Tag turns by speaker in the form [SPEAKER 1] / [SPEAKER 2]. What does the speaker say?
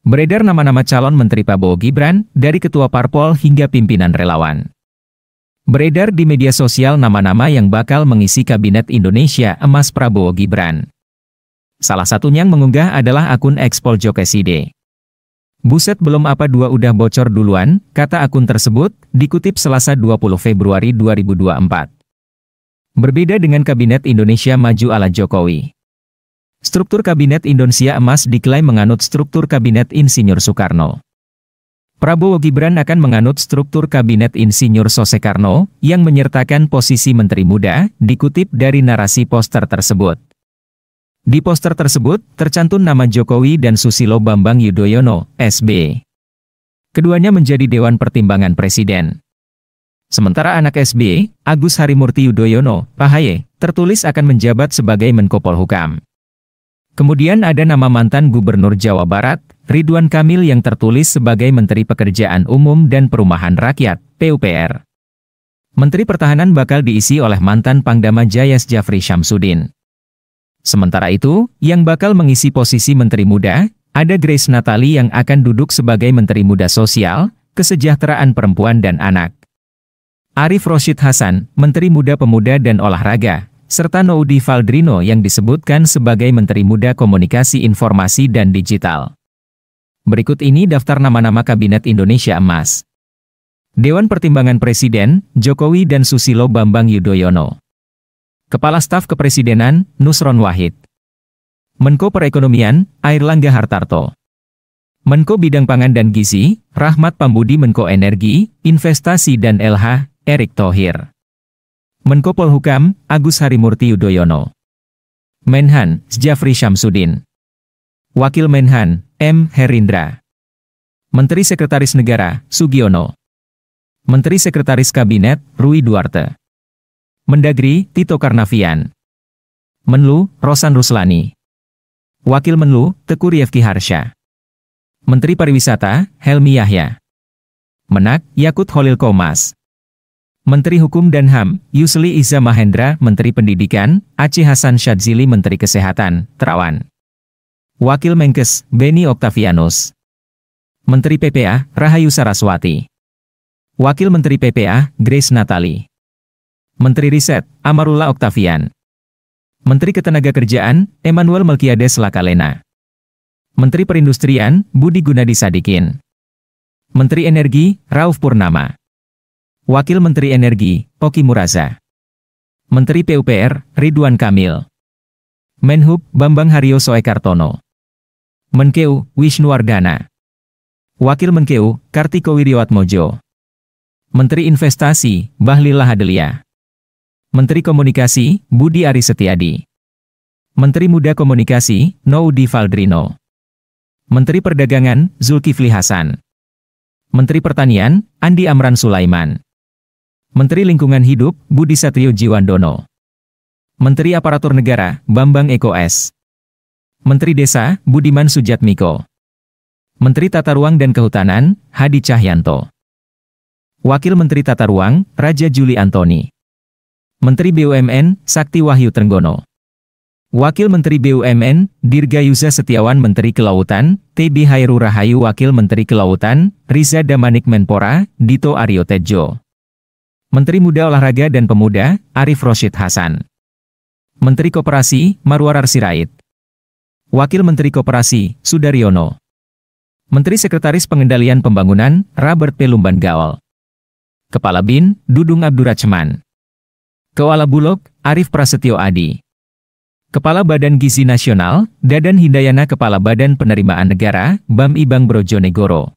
[SPEAKER 1] Beredar nama-nama calon Menteri Prabowo Gibran, dari Ketua Parpol hingga pimpinan relawan. Beredar di media sosial nama-nama yang bakal mengisi Kabinet Indonesia Emas Prabowo Gibran. Salah satunya yang mengunggah adalah akun ekspol Jokeside. Buset belum apa dua udah bocor duluan, kata akun tersebut, dikutip Selasa 20 Februari 2024. Berbeda dengan Kabinet Indonesia Maju ala Jokowi. Struktur Kabinet Indonesia Emas diklaim menganut struktur Kabinet Insinyur Soekarno. Prabowo Gibran akan menganut struktur Kabinet Insinyur Sosekarno, yang menyertakan posisi Menteri Muda, dikutip dari narasi poster tersebut. Di poster tersebut, tercantum nama Jokowi dan Susilo Bambang Yudhoyono, SB. Keduanya menjadi Dewan Pertimbangan Presiden. Sementara anak SB, Agus Harimurti Yudhoyono, Pahaye, tertulis akan menjabat sebagai Menko Polhukam. Kemudian ada nama mantan Gubernur Jawa Barat, Ridwan Kamil yang tertulis sebagai Menteri Pekerjaan Umum dan Perumahan Rakyat, PUPR. Menteri Pertahanan bakal diisi oleh mantan Pangdama Jayas Jafri Syamsuddin. Sementara itu, yang bakal mengisi posisi Menteri Muda, ada Grace Natali yang akan duduk sebagai Menteri Muda Sosial, Kesejahteraan Perempuan dan Anak. Arif Roshid Hasan, Menteri Muda Pemuda dan Olahraga, serta Noudi Valdrino yang disebutkan sebagai Menteri Muda Komunikasi Informasi dan Digital. Berikut ini daftar nama-nama Kabinet Indonesia Emas. Dewan Pertimbangan Presiden, Jokowi dan Susilo Bambang Yudhoyono. Kepala Staf Kepresidenan, Nusron Wahid. Menko Perekonomian, Airlangga Hartarto. Menko Bidang Pangan dan Gizi, Rahmat Pambudi Menko Energi, Investasi dan LH, Erick Thohir. Menko Polhukam, Agus Harimurti Yudhoyono. Menhan, Jafri Syamsuddin. Wakil Menhan, M. Herindra. Menteri Sekretaris Negara, Sugiono. Menteri Sekretaris Kabinet, Rui Duarte. Mendagri, Tito Karnavian. Menlu, Rosan Ruslani. Wakil Menlu, Teku Rifki Harsha. Menteri Pariwisata, Helmi Yahya. Menak, Yakut Holil Komas. Menteri Hukum dan HAM, Yusli Iza Mahendra, Menteri Pendidikan, Aceh Hasan Syadzili Menteri Kesehatan, Terawan. Wakil Menkes, Beni Oktavianus. Menteri PPA, Rahayu Saraswati. Wakil Menteri PPA, Grace Natali. Menteri Riset, Amarullah Oktavian. Menteri Ketenagakerjaan, Emmanuel Melkiades Lakalena. Menteri Perindustrian, Budi Gunadi Sadikin. Menteri Energi, Rauf Purnama. Wakil Menteri Energi, Poki Muraza. Menteri PUPR, Ridwan Kamil. Menhub, Bambang Haryo Soekartono. Menkeu, Wisnuwardana. Wakil Menkeu, Kartiko Wiryawatmojo. Menteri Investasi, Bahlil Lahadalia. Menteri Komunikasi, Budi Ari Setiadi. Menteri Muda Komunikasi, Noudi Valdrino. Menteri Perdagangan, Zulkifli Hasan. Menteri Pertanian, Andi Amran Sulaiman. Menteri Lingkungan Hidup, Budi Satrio Jiwandono. Menteri Aparatur Negara, Bambang Eko S. Menteri Desa, Budiman Sujatmiko. Menteri Tata Ruang dan Kehutanan, Hadi Cahyanto. Wakil Menteri Tata Ruang, Raja Juli Antoni. Menteri BUMN, Sakti Wahyu Trenggono. Wakil Menteri BUMN, Dirga Yusa Setiawan Menteri Kelautan, TB Hairu Rahayu Wakil Menteri Kelautan, Riza Damanik Menpora, Dito Aryo Tejo. Menteri Muda Olahraga dan Pemuda, Arif Roshid Hasan. Menteri Koperasi, Marwarar Sirait. Wakil Menteri Koperasi, Sudaryono. Menteri Sekretaris Pengendalian Pembangunan, Robert P. Lumban Gaol. Kepala BIN, Dudung Abdurrahman. Kepala Bulog, Arif Prasetyo Adi. Kepala Badan Gizi Nasional, Dadan Hidayana Kepala Badan Penerimaan Negara, BAM Ibang Brojonegoro.